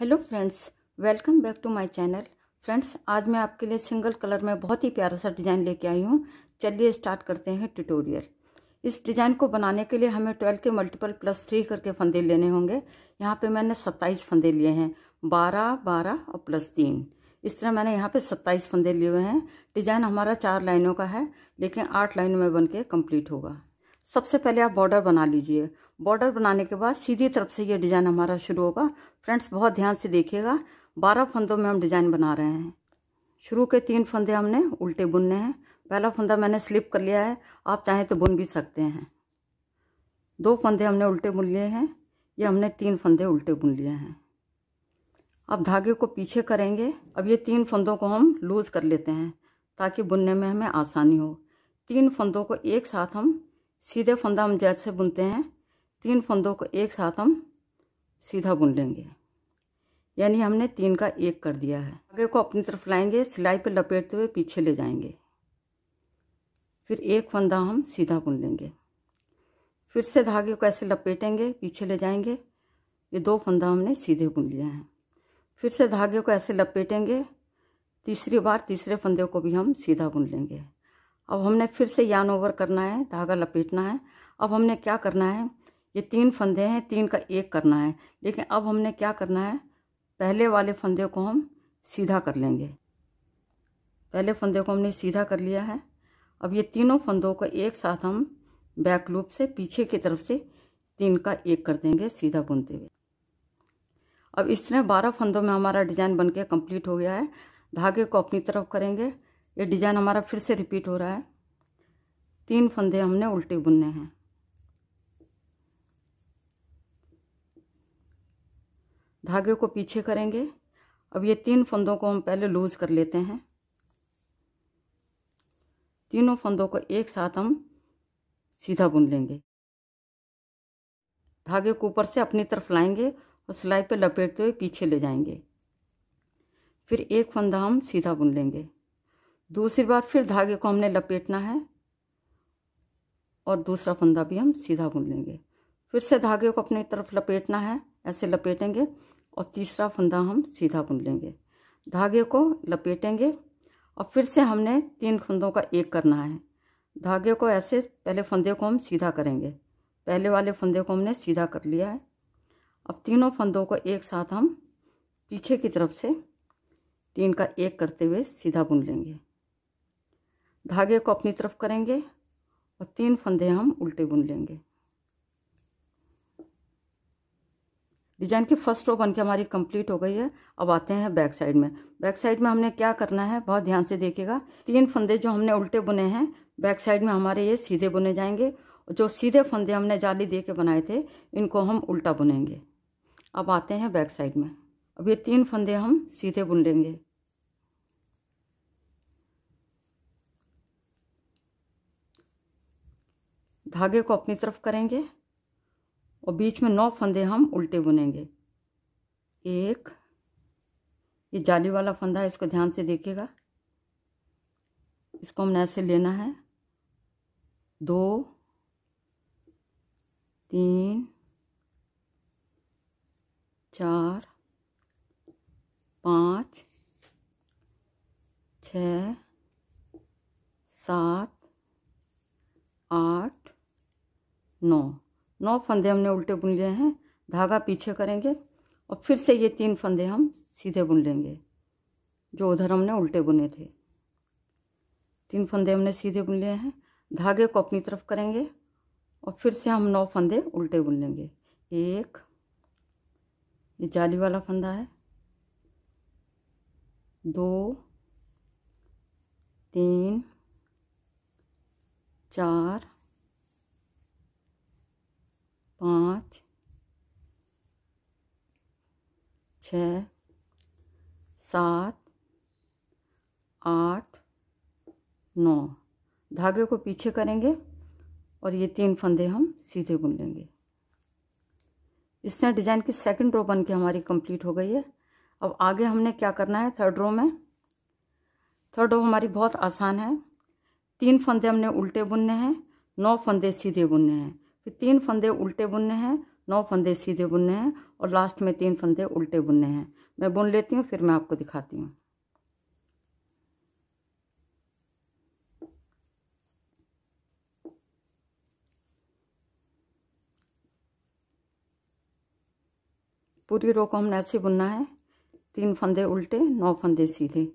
Hello friends welcome back to my channel friends आज मैं आपके लिए सिंगल कलर में बहुत ही प्यारा सा डिज़ाइन लेके आई हूँ चलिए स्टार्ट करते हैं ट्यूटोरियल इस डिज़ाइन को बनाने के लिए हमें ट्वेल्व के मल्टीपल प्लस थ्री करके फंदे लेने होंगे यहाँ पे मैंने सत्ताईस फंदे लिए हैं बारह बारह और प्लस तीन इस तरह मैंने यहाँ पर सत्ताईस फंदे लिए हुए हैं डिज़ाइन हमारा चार लाइनों का है लेकिन आठ लाइनों में बन के कम्प्लीट होगा सबसे पहले आप बॉर्डर बना लीजिए बॉर्डर बनाने के बाद सीधी तरफ से ये डिज़ाइन हमारा शुरू होगा फ्रेंड्स बहुत ध्यान से देखिएगा बारह फंदों में हम डिज़ाइन बना रहे हैं शुरू के तीन फंदे हमने उल्टे बुनने हैं पहला फंदा मैंने स्लिप कर लिया है आप चाहें तो बुन भी सकते हैं दो फंदे हमने उल्टे बुन लिए हैं ये हमने तीन फंदे उल्टे बुन लिए हैं अब धागे को पीछे करेंगे अब ये तीन फंदों को हम लूज़ कर लेते हैं ताकि बुनने में हमें आसानी हो तीन फंदों को एक साथ हम सीधे फंदा हम जैसे बुनते हैं तीन फंदों को एक साथ हम सीधा बुन लेंगे यानी हमने तीन का एक कर दिया है आगे को अपनी तरफ लाएंगे सिलाई पर लपेटते हुए पीछे ले जाएंगे फिर एक फंदा हम सीधा बुन लेंगे फिर से धागे को ऐसे लपेटेंगे पीछे ले जाएंगे ये दो फंदा हमने सीधे बुन लिए हैं फिर से धागे को ऐसे लपेटेंगे तीसरी बार तीसरे फंदे को भी हम सीधा बुन लेंगे अब हमने फिर से यान ओवर करना है धागा लपेटना है अब हमने क्या करना है ये तीन फंदे हैं तीन का एक करना है लेकिन अब हमने क्या करना है पहले वाले फंदे को हम सीधा कर लेंगे पहले फंदे को हमने सीधा कर लिया है अब ये तीनों फंदों को एक साथ हम बैक लूप से पीछे की तरफ से तीन का एक कर देंगे सीधा बुनते हुए अब इस तरह बारह फंदों में हमारा डिज़ाइन बनके कंप्लीट हो गया है धागे को अपनी तरफ करेंगे ये डिज़ाइन हमारा फिर से रिपीट हो रहा है तीन फंदे हमने उल्टे बुनने हैं धागे को पीछे करेंगे अब ये तीन फंदों को हम पहले लूज़ कर लेते हैं तीनों फंदों को एक साथ हम सीधा बुन लेंगे धागे को ऊपर से अपनी तरफ लाएंगे और सिलाई पे लपेटते हुए पीछे ले जाएंगे फिर एक फंदा हम सीधा बुन लेंगे दूसरी बार फिर धागे को हमने लपेटना है और दूसरा फंदा भी हम सीधा बुन लेंगे फिर से धागे को अपनी तरफ लपेटना है ऐसे लपेटेंगे और तीसरा फंदा हम सीधा बुन लेंगे धागे को लपेटेंगे और फिर से हमने तीन फंदों का एक करना है धागे को ऐसे पहले फंदे को हम सीधा करेंगे पहले वाले फंदे को हमने सीधा कर लिया है अब तीनों फंदों को एक साथ हम पीछे की तरफ से तीन का एक करते हुए सीधा बुन लेंगे धागे को अपनी तरफ करेंगे और तीन फंदे हम उल्टे बुन लेंगे डिजाइन की फर्स्ट रो बन के हमारी कंप्लीट हो गई है अब आते हैं बैक साइड में बैक साइड में हमने क्या करना है बहुत ध्यान से देखिएगा तीन फंदे जो हमने उल्टे बुने हैं बैक साइड में हमारे ये सीधे बुने जाएंगे और जो सीधे फंदे हमने जाली दे के बनाए थे इनको हम उल्टा बुनेंगे अब आते हैं बैक साइड में अब ये तीन फंदे हम सीधे बुन लेंगे धागे को अपनी तरफ करेंगे और बीच में नौ फंदे हम उल्टे बुनेंगे एक ये जाली वाला फंदा है इसको ध्यान से देखिएगा इसको हमने ऐसे लेना है दो तीन चार पाँच छ सात आठ नौ नौ फंदे हमने उल्टे बुन लिए हैं धागा पीछे करेंगे और फिर से ये तीन फंदे हम सीधे बुन लेंगे जो उधर हमने उल्टे बुने थे तीन फंदे हमने सीधे बुन लिए हैं धागे को अपनी तरफ करेंगे और फिर से हम नौ फंदे उल्टे बुन लेंगे एक ये जाली वाला फंदा है दो तीन चार पाँच छ सात आठ नौ धागे को पीछे करेंगे और ये तीन फंदे हम सीधे बुन लेंगे इस तरह डिज़ाइन की सेकंड रो बन के हमारी कंप्लीट हो गई है अब आगे हमने क्या करना है थर्ड रो में थर्ड रो हमारी बहुत आसान है तीन फंदे हमने उल्टे बुनने हैं नौ फंदे सीधे बुनने हैं फिर तीन फंदे उल्टे बुनने हैं नौ फंदे सीधे बुनने हैं और लास्ट में तीन फंदे उल्टे बुनने हैं मैं बुन लेती हूँ फिर मैं आपको दिखाती हूँ पूरी रो को हमने ऐसे बुनना है तीन फंदे उल्टे नौ फंदे सीधे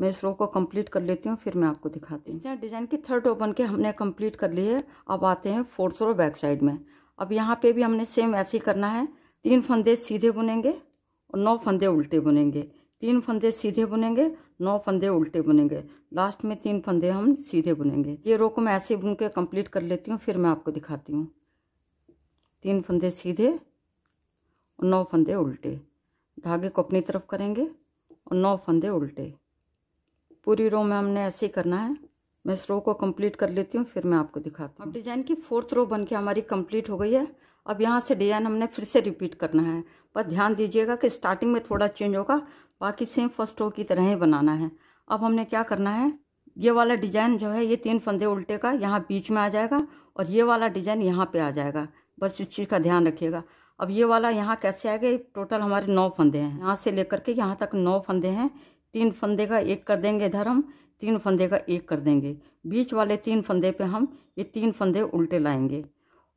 मैं इस रो को कंप्लीट कर लेती हूँ फिर मैं आपको दिखाती हूँ डिज़ाइन की थर्ड रो बन के हमने कंप्लीट कर ली है अब आते हैं फोर्थ रो बैक साइड में अब यहाँ पे भी हमने सेम ऐसे ही करना है तीन फंदे सीधे बुनेंगे और नौ फंदे उल्टे बुनेंगे तीन फंदे सीधे बुनेंगे नौ फंदे उल्टे बुनेंगे लास्ट में तीन फंदे हम सीधे बुनेंगे ये रो को मैं ऐसे बुन के कंप्लीट कर लेती हूँ फिर मैं आपको दिखाती हूँ तीन फंदे सीधे और नौ फंदे उल्टे धागे को अपनी तरफ करेंगे और नौ फंदे उल्टे पूरी रो में हमने ऐसे ही करना है मैं इस रो को कंप्लीट कर लेती हूँ फिर मैं आपको दिखाती हूँ अब डिज़ाइन की फोर्थ रो बन के हमारी कंप्लीट हो गई है अब यहाँ से डिज़ाइन हमने फिर से रिपीट करना है पर ध्यान दीजिएगा कि स्टार्टिंग में थोड़ा चेंज होगा बाकी सेम फर्स्ट रो की तरह ही बनाना है अब हमने क्या करना है ये वाला डिज़ाइन जो है ये तीन फंदे उल्टे का यहाँ बीच में आ जाएगा और ये वाला डिज़ाइन यहाँ पर आ जाएगा बस इस चीज़ का ध्यान रखिएगा अब ये वाला यहाँ कैसे आएगा टोटल हमारे नौ फंदे हैं यहाँ से लेकर के यहाँ तक नौ फंदे हैं तीन फंदे का एक कर देंगे इधर हम तीन फंदे का एक कर देंगे बीच वाले तीन फंदे पे हम ये तीन फंदे उल्टे लाएंगे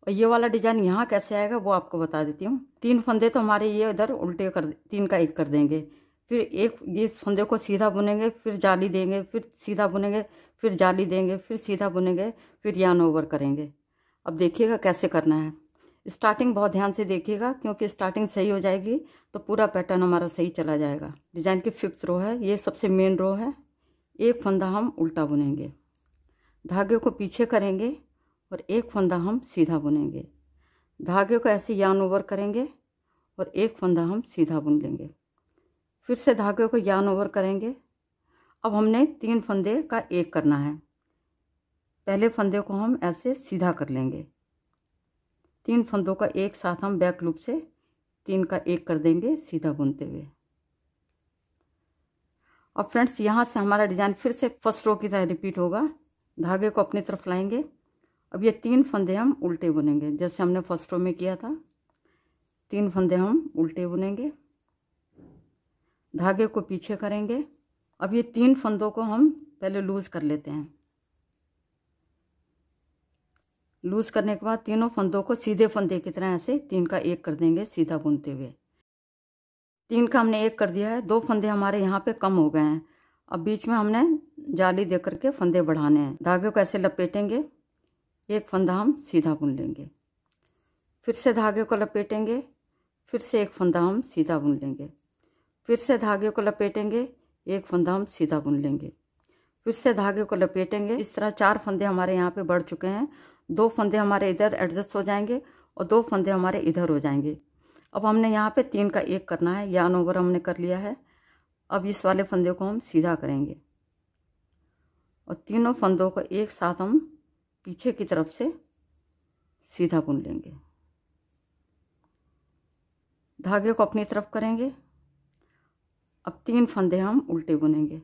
और ये वाला डिजाइन यहाँ कैसे आएगा वो आपको बता देती हूँ तीन फंदे तो हमारे ये इधर उल्टे कर तीन का एक कर देंगे फिर एक ये फंदे को सीधा बुनेंगे फिर जाली देंगे फिर सीधा बुनेंगे फिर जाली देंगे फिर सीधा बुनेंगे फिर यान ओवर करेंगे अब देखिएगा कैसे करना है स्टार्टिंग बहुत ध्यान से देखिएगा क्योंकि स्टार्टिंग सही हो जाएगी तो पूरा पैटर्न हमारा सही चला जाएगा डिज़ाइन की फिफ्थ रो है ये सबसे मेन रो है एक फंदा हम उल्टा बुनेंगे धागे को पीछे करेंगे और एक फंदा हम सीधा बुनेंगे धागे को ऐसे यान ओवर करेंगे और एक फंदा हम सीधा बुन लेंगे फिर से धागे को यान ओवर करेंगे अब हमने तीन फंदे का एक करना है पहले फंदे को हम ऐसे सीधा कर लेंगे तीन फंदों का एक साथ हम बैक लूप से तीन का एक कर देंगे सीधा बुनते हुए और फ्रेंड्स यहाँ से हमारा डिज़ाइन फिर से फर्स्ट रो की तरह रिपीट होगा धागे को अपनी तरफ लाएंगे अब ये तीन फंदे हम उल्टे बुनेंगे जैसे हमने फर्स्ट रो में किया था तीन फंदे हम उल्टे बुनेंगे धागे को पीछे करेंगे अब ये तीन फंदों को हम पहले लूज़ कर लेते हैं लूज करने के बाद तीनों फंदों को सीधे फंदे की तरह ऐसे तीन का एक कर देंगे सीधा बुनते हुए तीन का हमने एक कर दिया है दो फंदे हमारे यहाँ पे कम हो गए हैं अब बीच में हमने जाली दे करके फंदे बढ़ाने हैं धागे को ऐसे लपेटेंगे एक फंदा हम सीधा बुन लेंगे फिर से धागे को लपेटेंगे फिर से एक फंदा हम सीधा बुन लेंगे फिर से धागे को लपेटेंगे एक फंदा हम सीधा बुन लेंगे फिर से धागे को लपेटेंगे इस तरह चार फंदे हमारे यहाँ पे बढ़ चुके हैं दो फंदे हमारे इधर एडजस्ट हो जाएंगे और दो फंदे हमारे इधर हो जाएंगे अब हमने यहाँ पे तीन का एक करना है या ओवर हमने कर लिया है अब इस वाले फंदे को हम सीधा करेंगे और तीनों फंदों को एक साथ हम पीछे की तरफ से सीधा बुन लेंगे धागे को अपनी तरफ करेंगे अब तीन फंदे हम उल्टे बुनेंगे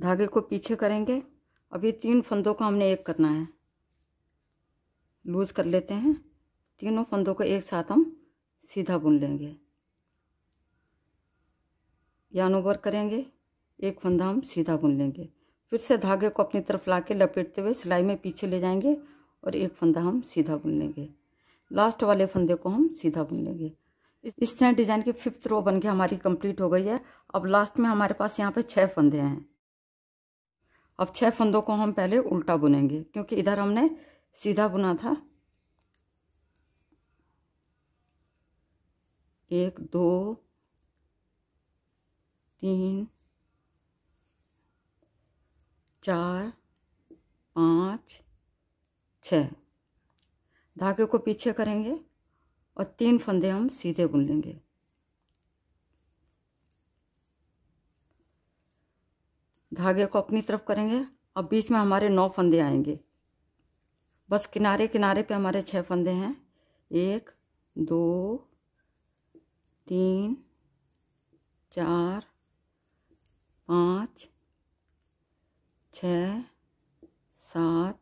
धागे को पीछे करेंगे अभी तीन फंदों को हमने एक करना है लूज़ कर लेते हैं तीनों फंदों को एक साथ हम सीधा बुन लेंगे यान ओवर करेंगे एक फंदा हम सीधा बुन लेंगे फिर से धागे को अपनी तरफ ला के लपेटते हुए सिलाई में पीछे ले जाएंगे और एक फंदा हम सीधा बुन लेंगे लास्ट वाले फंदे को हम सीधा बुन लेंगे इस तरह डिज़ाइन की फिफ्थ रो बन के हमारी कंप्लीट हो गई है अब लास्ट में हमारे पास यहाँ पे छः फंदे हैं अब छह फंदों को हम पहले उल्टा बुनेंगे क्योंकि इधर हमने सीधा बुना था एक दो तीन चार पाँच छ धागे को पीछे करेंगे और तीन फंदे हम सीधे बुन लेंगे धागे को अपनी तरफ करेंगे अब बीच में हमारे नौ फंदे आएंगे बस किनारे किनारे पे हमारे छः फंदे हैं एक दो तीन चार पाँच छ सात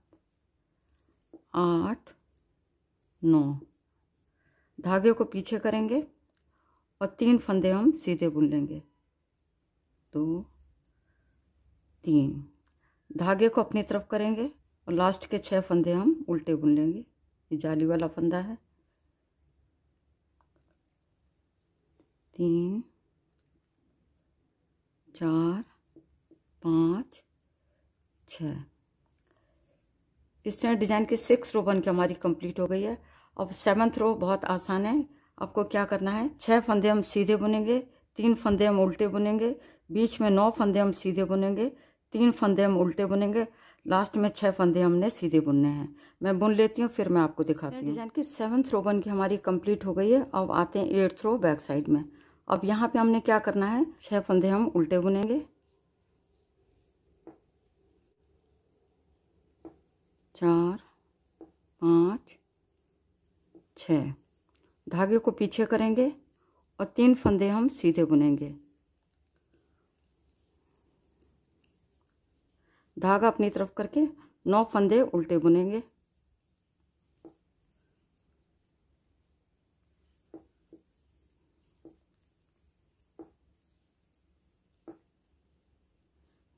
आठ नौ धागे को पीछे करेंगे और तीन फंदे हम सीधे बुन लेंगे दो तो, तीन धागे को अपनी तरफ करेंगे और लास्ट के छह फंदे हम उल्टे बुन लेंगे ये जाली वाला फंदा है तीन चार पाँच छ इस तरह डिज़ाइन के सिक्स रो बन के हमारी कंप्लीट हो गई है अब सेवन्थ रो बहुत आसान है आपको क्या करना है छह फंदे हम सीधे बुनेंगे तीन फंदे हम उल्टे बुनेंगे बीच में नौ फंदे हम सीधे बुनेंगे तीन फंदे हम उल्टे बुनेंगे लास्ट में छह फंदे हमने सीधे बुनने हैं मैं बुन लेती हूँ फिर मैं आपको दिखाती हूँ डिजाइन की सेवन्थ रो बन की हमारी कंप्लीट हो गई है अब आते हैं एट्थ रो बैक साइड में अब यहाँ पे हमने क्या करना है छह फंदे हम उल्टे बुनेंगे चार पाँच छ धागे को पीछे करेंगे और तीन फंदे हम सीधे बुनेंगे धागा अपनी तरफ करके नौ फंदे उल्टे बुनेंगे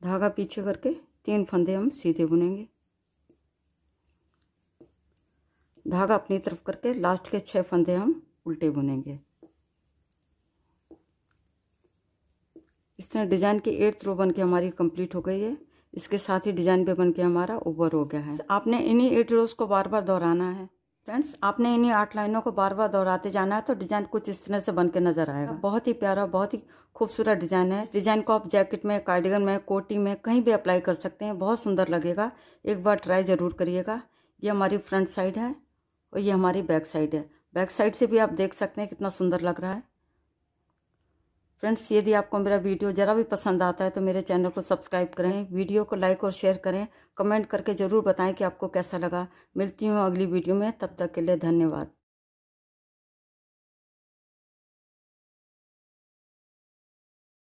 धागा पीछे करके तीन फंदे हम सीधे बुनेंगे धागा अपनी तरफ करके लास्ट के छह फंदे हम उल्टे बुनेंगे इस तरह डिज़ाइन की एट थ्रो बन के हमारी कंप्लीट हो गई है इसके साथ ही डिजाइन पे बनके हमारा ऊपर हो गया है आपने इन्हीं एट रोज को बार बार दोहराना है फ्रेंड्स आपने इन्हीं आठ लाइनों को बार बार दोहराते जाना है तो डिजाइन कुछ इस तरह से बन के नजर आएगा हाँ। बहुत ही प्यारा बहुत ही खूबसूरत डिजाइन है इस डिजाइन को आप जैकेट में कार्डिगन में कोटी में कहीं भी अप्लाई कर सकते हैं बहुत सुंदर लगेगा एक बार ट्राई जरूर करिएगा ये हमारी फ्रंट साइड है और ये हमारी बैक साइड है बैक साइड से भी आप देख सकते हैं कितना सुंदर लग रहा है फ्रेंड्स यदि आपको मेरा वीडियो ज़रा भी पसंद आता है तो मेरे चैनल को सब्सक्राइब करें वीडियो को लाइक और शेयर करें कमेंट करके ज़रूर बताएं कि आपको कैसा लगा मिलती हूँ अगली वीडियो में तब तक के लिए धन्यवाद